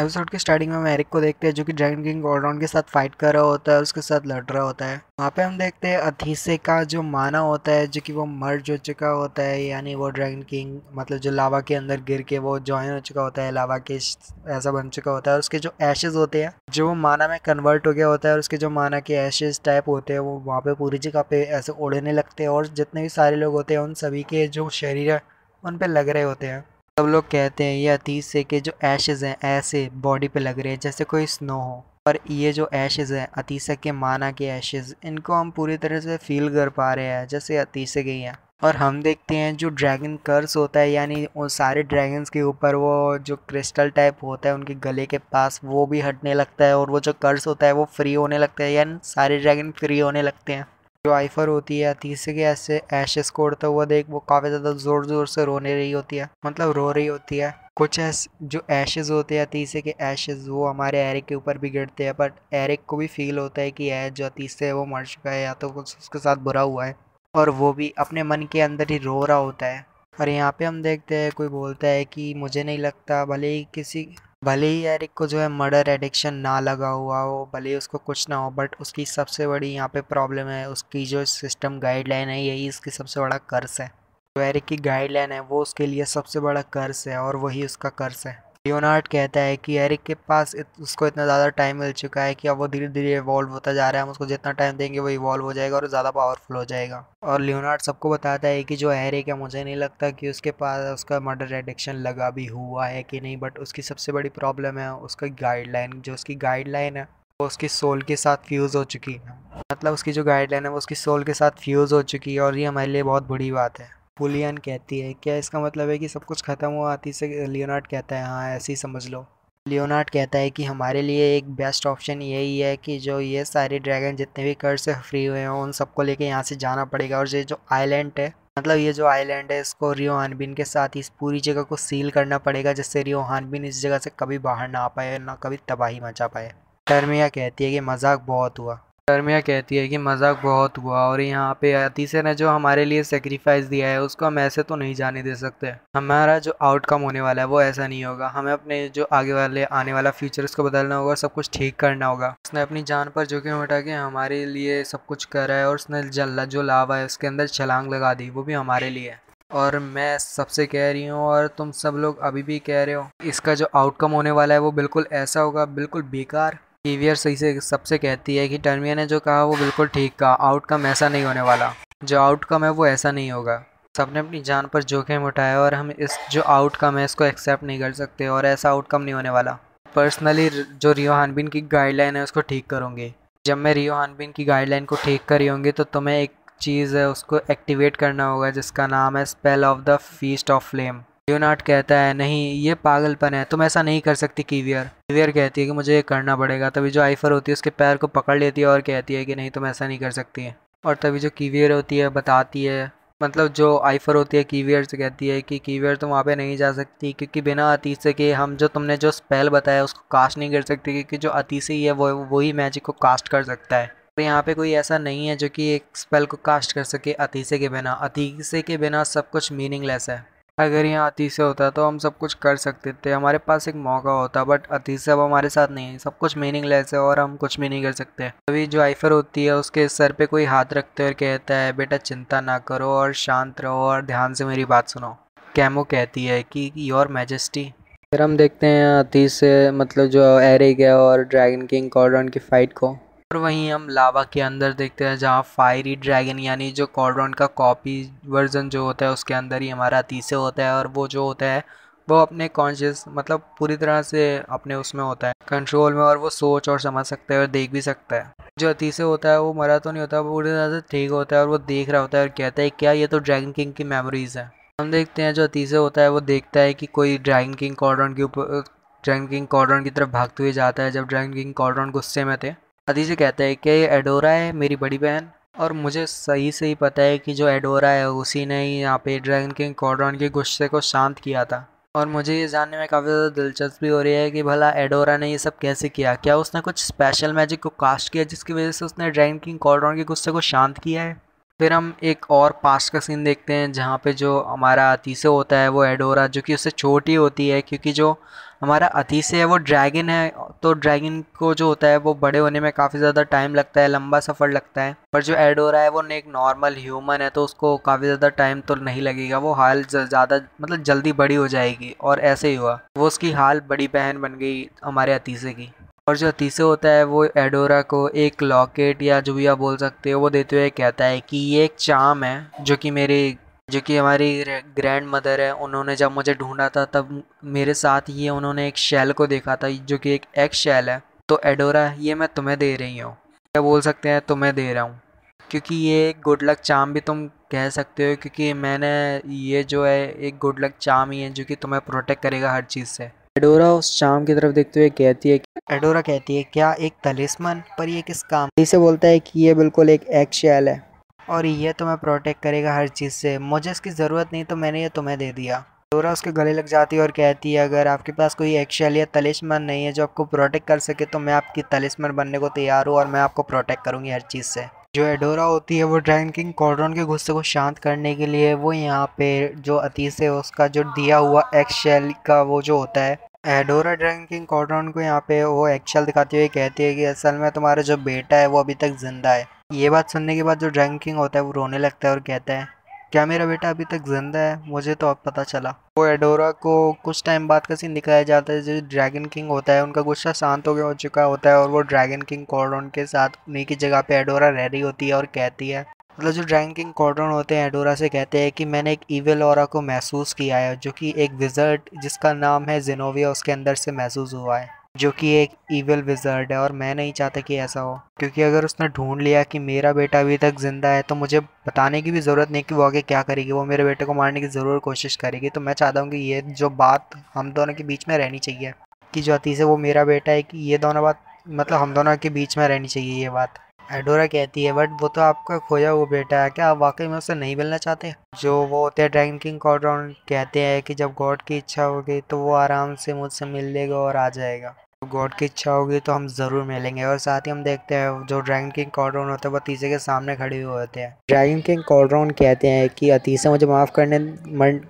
episode के starting में मैरिक को देखते हैं जो कि ड्रैगन किंग ऑलराउंड के साथ फाइट कर रहा होता है उसके साथ लड़ रहा होता है वहाँ पे हम देखते हैं अथीसे का जो माना होता है जो कि वो मर जो चुका होता है यानी वो ड्रैगन किंग मतलब जो लावा के अंदर गिर के वो ज्वाइन हो चुका होता है लावा के ऐसा बन चुका होता है उसके जो एशेज होते हैं जो वो माना में कन्वर्ट हो गया होता है और उसके जो माना के एशेज टाइप होते हैं वो वहाँ पे पूरी जगह पे ऐसे उड़ने लगते हैं और जितने भी सारे लोग होते हैं उन सभी के जो शरीर है उन पर लग रहे होते हैं सब लोग कहते हैं ये अतीत से के जो एशेज़ हैं ऐसे बॉडी पे लग रहे हैं जैसे कोई स्नो हो पर ये जो एशेज़ हैं अतीसा के माना के एशेज़ इनको हम पूरी तरह से फील कर पा रहे हैं जैसे अतीसा के ही हैं और हम देखते हैं जो ड्रैगन कर्स होता है यानी उन सारे ड्रैगन्स के ऊपर वो जो क्रिस्टल टाइप होता है उनके गले के पास वो भी हटने लगता है और वो जो कर्स होता है वो फ्री होने लगता है यानी सारे ड्रैगन फ्री होने लगते हैं जो आइफर होती है तीसरे के ऐसे ऐशेस को उड़ता हुआ देख वो काफ़ी ज़्यादा ज़ोर ज़ोर से रोने रही होती है मतलब रो रही होती है कुछ ऐस जो ऐशेज होते हैं तीसरे के ऐशेज वो हमारे एरिक के ऊपर भी गिरते हैं बट एरिक को भी फील होता है कि यह जो तीसरे है वो मर चुका है या तो कुछ उसके साथ बुरा हुआ है और वो भी अपने मन के अंदर ही रो रहा होता है और यहाँ पे हम देखते हैं कोई बोलता है कि मुझे नहीं लगता भले ही किसी भले ही एरिक को जो है मर्डर एडिक्शन ना लगा हुआ हो भले ही उसको कुछ ना हो बट उसकी सबसे बड़ी यहाँ पे प्रॉब्लम है उसकी जो सिस्टम गाइडलाइन है यही उसकी सबसे बड़ा कर्स है जो तो एरिक की गाइडलाइन है वो उसके लिए सबसे बड़ा कर्स है और वही उसका कर्स है लियोनार्ड कहता है कि एरिक के पास इत, उसको इतना ज़्यादा टाइम मिल चुका है कि अब वो धीरे धीरे इवॉल्व होता जा रहा है हम उसको जितना टाइम देंगे वो इवॉल्व हो जाएगा और ज़्यादा पावरफुल हो जाएगा और लियोनार्ड सबको बताता है कि जो एरिक है मुझे नहीं लगता कि उसके पास उसका मर्डर एडिक्शन लगा भी हुआ है कि नहीं बट उसकी सबसे बड़ी प्रॉब्लम है उसका गाइडलाइन जो उसकी गाइडलाइन है वो उसकी सोल के साथ फ्यूज़ हो चुकी है मतलब उसकी जो गाइडलाइन है वो उसकी सोल के साथ फ्यूज़ हो चुकी है और ये हमारे लिए बहुत बुरी बात है पुलियन कहती है क्या इसका मतलब है कि सब कुछ ख़त्म हुआ आती से लियोनार्ड कहता है हाँ ऐसे ही समझ लो लियोनार्ड कहता है कि हमारे लिए एक बेस्ट ऑप्शन यही है कि जो ये सारे ड्रैगन जितने भी कर से फ्री हुए हैं उन सबको लेके यहाँ से जाना पड़ेगा और ये जो आइलैंड है मतलब ये जो आइलैंड है इसको रियो हानबिन के साथ इस पूरी जगह को सील करना पड़ेगा जिससे रियो हानबिन इस जगह से कभी बाहर ना आ पाए ना कभी तबाही मचा पाए टर्मिया कहती है कि मजाक बहुत हुआ शर्मिया कहती है कि मजाक बहुत हुआ और यहाँ पे अतीसे ने जो हमारे लिए सेक्रीफाइस दिया है उसको हम ऐसे तो नहीं जाने दे सकते हमारा जो आउटकम होने वाला है वो ऐसा नहीं होगा हमें अपने जो आगे वाले आने वाला फ्यूचर्स को बदलना होगा सब कुछ ठीक करना होगा उसने अपनी जान पर जोखिम उठा के हमारे लिए सब कुछ करा है और उसने जल्ला जो लावा है उसके अंदर छलांग लगा दी वो भी हमारे लिए और मैं सबसे कह रही हूँ और तुम सब लोग अभी भी कह रहे हो इसका जो आउटकम होने वाला है वो बिल्कुल ऐसा होगा बिल्कुल बेकार ईवीआर सही से सबसे कहती है कि टर्मिया ने जो कहा वो बिल्कुल ठीक कहा आउटकम ऐसा नहीं होने वाला जो आउटकम है वो ऐसा नहीं होगा सबने अपनी जान पर जोखिम उठाया और हम इस जो आउटकम है इसको एक्सेप्ट नहीं कर सकते और ऐसा आउटकम नहीं होने वाला पर्सनली जो रियो हानबिन की गाइडलाइन है उसको ठीक करूँगी जब मैं रियो हानबिन की गाइडलाइन को ठीक करी होंगी तो तुम्हें एक चीज़ है उसको एक्टिवेट करना होगा जिसका नाम है spell of the feast of flame Leonard कहता है नहीं ये पागलपन है तुम ऐसा नहीं कर सकती कीवियर कीवियर कहती है कि मुझे ये करना पड़ेगा तभी जो आइफर होती है उसके पैर को पकड़ लेती है और कहती है कि नहीं तुम ऐसा नहीं कर सकती है और तभी जो कीवियर होती है बताती है मतलब जो आइफर होती है कीवियर से कहती है कि कीवियर तुम वहाँ पे नहीं जा सकती क्योंकि बिना अतीसे के हम जो तुमने जो स्पेल बताया उसको कास्ट नहीं कर सकती क्योंकि जो ही है वो वही मैजिक को कास्ट कर सकता है पर तो यहाँ पे कोई ऐसा नहीं है जो कि एक स्पेल को कास्ट कर सके अतीसे के बिना अतीसे के बिना सब कुछ मीनिंगलेस है अगर यहाँ अतिशय होता तो हम सब कुछ कर सकते थे हमारे पास एक मौका होता बट अतिशय अब हमारे साथ नहीं है सब कुछ मीनिंगलेस है और हम कुछ भी नहीं कर सकते अभी जो आइफर होती है उसके सर पे कोई हाथ रखते और कहता है बेटा चिंता ना करो और शांत रहो और ध्यान से मेरी बात सुनो कैमो कहती है कि योर मैजेस्टी फिर हम देखते हैं अतीस से मतलब जो एरिक है और ड्रैगन किंग कॉर्डन की फ़ाइट को पर वहीं हम लावा के अंदर देखते हैं जहाँ फायरी ड्रैगन यानी जो कॉर्ड्रॉन का कॉपी वर्जन जो होता है उसके अंदर ही हमारा तीसरे होता है और वो जो होता है वो अपने कॉन्शियस मतलब पूरी तरह से अपने उसमें होता है कंट्रोल में और वो सोच और समझ सकता है और देख भी सकता है जो अतीसे होता है वो मरा तो नहीं होता वो पूरी तरह से ठीक होता है और वो देख रहा होता है और कहता है क्या ये तो ड्रैगन किंग की मेमोरीज़ है हम देखते हैं जो अतीसे होता है वो देखता है कि कोई ड्रैगन किंग कॉड्रॉन के ऊपर ड्रैगन किंग कॉर्ड्रॉन की तरफ भागते हुए जाता है जब ड्रैगन किंग कॉर्ड्रॉन गुस्से में थे आदि से कहता है कि एडोरा है मेरी बड़ी बहन और मुझे सही से ही पता है कि जो एडोरा है उसी ने ही यहाँ पे ड्रैगन किंग कॉड्रॉन के गुस्से को शांत किया था और मुझे ये जानने में काफ़ी ज़्यादा दिलचस्पी हो रही है कि भला एडोरा ने ये सब कैसे किया क्या उसने कुछ स्पेशल मैजिक को कास्ट किया जिसकी वजह से उसने ड्रैगन किंग कॉड्रॉन के गुस्से को शांत किया है फिर हम एक और पास्ट का सीन देखते हैं जहाँ पे जो हमारा अतीसे होता है वो एडोरा जो कि उससे छोटी होती है क्योंकि जो हमारा अतीसे है वो ड्रैगन है तो ड्रैगन को जो होता है वो बड़े होने में काफ़ी ज़्यादा टाइम लगता है लंबा सफ़र लगता है पर जो एडोरा है वो एक नॉर्मल ह्यूमन है तो उसको काफ़ी ज़्यादा टाइम तो नहीं लगेगा वो हाल ज़्यादा मतलब जल्दी बड़ी हो जाएगी और ऐसे ही हुआ वो उसकी हाल बड़ी बहन बन गई हमारे अतीसे की और जो तीसरे होता है वो एडोरा को एक लॉकेट या जो भी आप बोल सकते हो वो देते हुए कहता है कि ये एक चाम है जो कि मेरी जो कि हमारी ग्रैंड मदर है उन्होंने जब मुझे ढूंढा था तब मेरे साथ ही उन्होंने एक शैल को देखा था जो कि एक एक्स शैल है तो एडोरा ये मैं तुम्हें दे रही हूँ क्या बोल सकते हैं तुम्हें दे रहा हूँ क्योंकि ये एक गुड लक चाम भी तुम कह सकते हो क्योंकि मैंने ये जो है एक गुड लक चाम ही है जो कि तुम्हें प्रोटेक्ट करेगा हर चीज़ से एडोरा उस शाम की तरफ देखते हुए कहती है एडोरा कहती है क्या एक तलिस्मन पर यह किस काम इसे बोलता है कि यह बिल्कुल एक एक्शैल है और ये तुम्हें प्रोटेक्ट करेगा हर चीज़ से मुझे इसकी ज़रूरत नहीं तो मैंने ये तुम्हें दे दिया एडोरा उसके गले लग जाती है और कहती है अगर आपके पास कोई एक्शैल या तलिस्मन नहीं है जो आपको प्रोटेक्ट कर सके तो मैं आपकी तलिस्मन बनने को तैयार हूँ और मैं आपको प्रोटेक्ट करूँगी हर चीज़ से जो एडोरा होती है वो ड्रैगन किंग कॉर्ड्रॉन के गुस्से को शांत करने के लिए वो यहाँ पे जो अतीस है उसका जो दिया हुआ एक्स का वो जो होता है एडोरा ड्रैगन किंग कॉर्ड्रॉन को यहाँ पे वो एक्शल दिखाती हुई कहती है कि असल में तुम्हारा जो बेटा है वो अभी तक जिंदा है ये बात सुनने के बाद जो ड्रैगन किंग होता है वो रोने लगता है और कहता है क्या मेरा बेटा अभी तक जिंदा है मुझे तो अब पता चला वो एडोरा को कुछ टाइम बाद का सीन दिखाया जाता है जो ड्रैगन किंग होता है उनका गुस्सा शांत हो गया हो चुका होता है और वो ड्रैगन किंग कॉर्डोन के साथ उन्हीं की जगह पे एडोरा रह रही होती है और कहती है मतलब जो ड्रैगन किंग कॉर्डोन होते हैं एडोरा से कहते हैं कि मैंने एक ईविल और को महसूस किया है जो कि एक विजर्ट जिसका नाम है जिनोविया उसके अंदर से महसूस हुआ है जो कि एक ईवल विजर्ड है और मैं नहीं चाहता कि ऐसा हो क्योंकि अगर उसने ढूंढ लिया कि मेरा बेटा अभी तक ज़िंदा है तो मुझे बताने की भी ज़रूरत नहीं कि वो आगे क्या करेगी वो मेरे बेटे को मारने की ज़रूर कोशिश करेगी तो मैं चाहता हूँ कि ये जो बात हम दोनों के बीच में रहनी चाहिए कि जो अतीस है वो मेरा बेटा है कि ये दोनों बात मतलब हम दोनों के बीच में रहनी चाहिए ये बात एडोरा कहती है बट वो तो आपका खोया हुआ बेटा है क्या आप वाकई में उससे नहीं मिलना चाहते जो वो होते हैं ड्रैगन किंग कॉड्रॉन कहते हैं कि जब गॉड की इच्छा होगी तो वो आराम से मुझसे मिल लेगा और आ जाएगा गॉड की इच्छा होगी तो हम ज़रूर मिलेंगे और साथ ही हम देखते हैं जो ड्रैगन किंग कॉर्ड्रोन होते हैं वो अतीसे के सामने खड़े हुए होते हैं ड्रैगन किंग कॉर्ड्रोन कहते हैं कि अतीसा मुझे माफ़ करने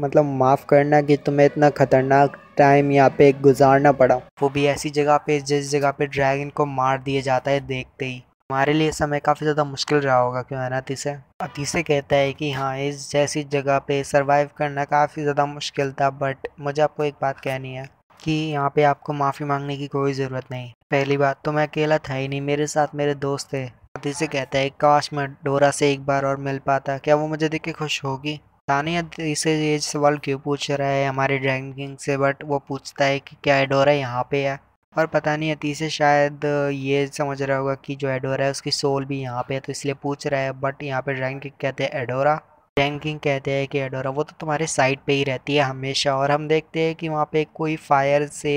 मतलब माफ़ करना कि तुम्हें इतना खतरनाक टाइम यहाँ पे गुजारना पड़ा वो भी ऐसी जगह पे जिस जगह पे ड्रैगन को मार दिया जाता है देखते ही हमारे लिए समय काफ़ी ज़्यादा मुश्किल रहा होगा क्यों है ना अतीसे अतीसे कहता है कि हाँ इस जैसी जगह पे सर्वाइव करना काफ़ी ज़्यादा मुश्किल था बट मुझे आपको एक बात कहनी है कि यहाँ पे आपको माफ़ी मांगने की कोई ज़रूरत नहीं पहली बात तो मैं अकेला था ही नहीं मेरे साथ मेरे दोस्त थे आदि से कहता है काश मैं डोरा से एक बार और मिल पाता क्या वो मुझे देख के खुश होगी अति से ये सवाल क्यों पूछ रहा है हमारे ड्राइंग किंग से बट वो पूछता है कि क्या एडोरा यहाँ पे है और पता नहीं अति से शायद ये समझ रहा होगा कि जो एडोरा है उसकी सोल भी यहाँ पे है तो इसलिए पूछ रहा है बट यहाँ पे ड्रैगन किंग कहते हैं एडोरा रैंकिंग कहते हैं कि एडोरा वो तो तुम्हारे साइड पे ही रहती है हमेशा और हम देखते हैं कि वहाँ पे कोई फायर से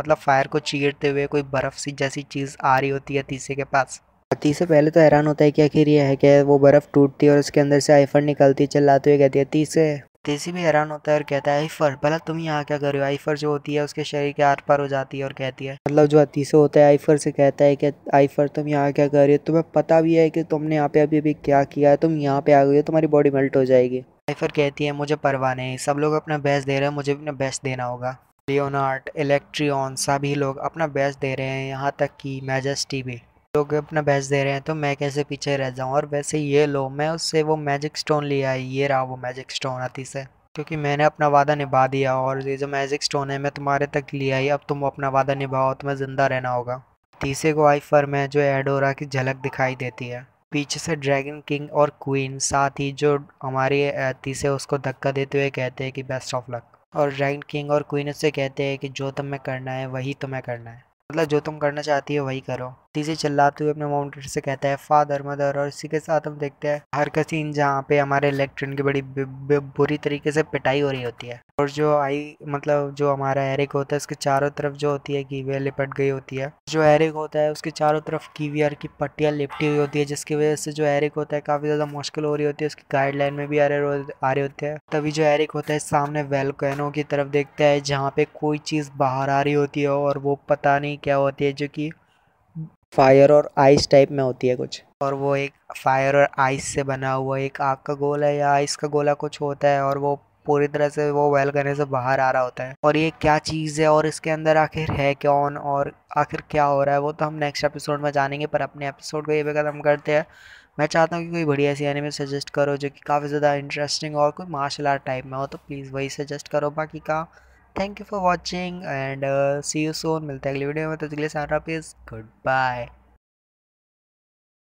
मतलब फायर को चीरते हुए कोई बर्फ़ सी जैसी चीज़ आ रही होती है तीसरे के पास तीसरे पहले तो हैरान होता है कि आखिर ये है क्या वो बर्फ़ टूटती है और उसके अंदर से आईफर निकलती चिल्लाते हुए कहती है तीसरे तेजी भी हैरान होता है और कहता है आईफर भला तुम यहाँ क्या कर रहे हो आईफर जो होती है उसके शरीर के आर पार हो जाती है और कहती है मतलब जो अतीसो होता है आईफर से कहता है कि आईफर तुम यहाँ क्या कर रहे हो तुम्हें पता भी है कि तुमने यहाँ पे अभी अभी क्या किया है तुम यहाँ पे आ गए हो तुम्हारी बॉडी मेल्ट हो जाएगी आईफर कहती है मुझे परवाह नहीं सब लोग अपना बेस्ट दे रहे हैं मुझे अपना बेस्ट देना होगा लियोनार्ड इलेक्ट्रियन सभी लोग अपना बेस्ट दे रहे हैं यहाँ तक कि मैजेस्टी भी लोग अपना बैच दे रहे हैं तो मैं कैसे पीछे रह जाऊँ और वैसे ये लो मैं उससे वो मैजिक स्टोन लिया आई ये रहा वो मैजिक स्टोन आती से क्योंकि मैंने अपना वादा निभा दिया और ये जो मैजिक स्टोन है मैं तुम्हारे तक लिया आई अब तुम अपना वादा निभाओ तुम्हें ज़िंदा रहना होगा तीसरे को आई फर में जो एडोरा की झलक दिखाई देती है पीछे से ड्रैगन किंग और क्वीन साथ ही जो हमारी तीसरे उसको धक्का देते हुए कहते हैं कि बेस्ट ऑफ लक और ड्रैगन किंग और क्वीन उससे कहते हैं कि जो तुम्हें करना है वही तुम्हें करना है मतलब जो तुम करना चाहती हो वही करो तेजी से चिल्लाते हुए अपने माउंटेड से कहता है फादर मदर और इसी के साथ हम देखते हैं हर का सीन जहाँ पे हमारे इलेक्ट्रिन की बड़ी बुरी तरीके से पिटाई हो रही होती है और जो आई मतलब जो हमारा एरिक होता है उसके चारों तरफ जो होती है कीवी लिपट गई होती है जो एरिक होता है उसके चारों तरफ आर की पट्टियाँ लिपटी हुई होती है जिसकी वजह से जो एरिक होता है काफ़ी ज़्यादा मुश्किल हो रही होती है उसकी गाइडलाइन में भी आ रहे आ रहे होते हैं तभी जो एरिक होता है सामने वेलकैनो की तरफ देखता है जहाँ पे कोई चीज़ बाहर आ रही होती है और वो पता नहीं क्या होती है जो की फायर और आइस टाइप में होती है कुछ और वो एक फायर और आइस से बना हुआ एक आग का गोला या आइस का गोला कुछ होता है और वो पूरी तरह से वो वेल करने से बाहर आ रहा होता है और ये क्या चीज़ है और इसके अंदर आखिर है कौन और आखिर क्या हो रहा है वो तो हम नेक्स्ट एपिसोड में जानेंगे पर अपने एपिसोड को ये भी ख़त्म करते हैं मैं चाहता हूँ कि कोई बढ़िया सी एनिमी सजेस्ट करो जो कि काफ़ी ज़्यादा इंटरेस्टिंग और कोई मार्शल आर्ट टाइप में हो तो प्लीज़ वही सजेस्ट करो बाकी का thank you for watching and see you soon मिलते हैं अगले वीडियो में तो अगले सारा पीज गुड बाय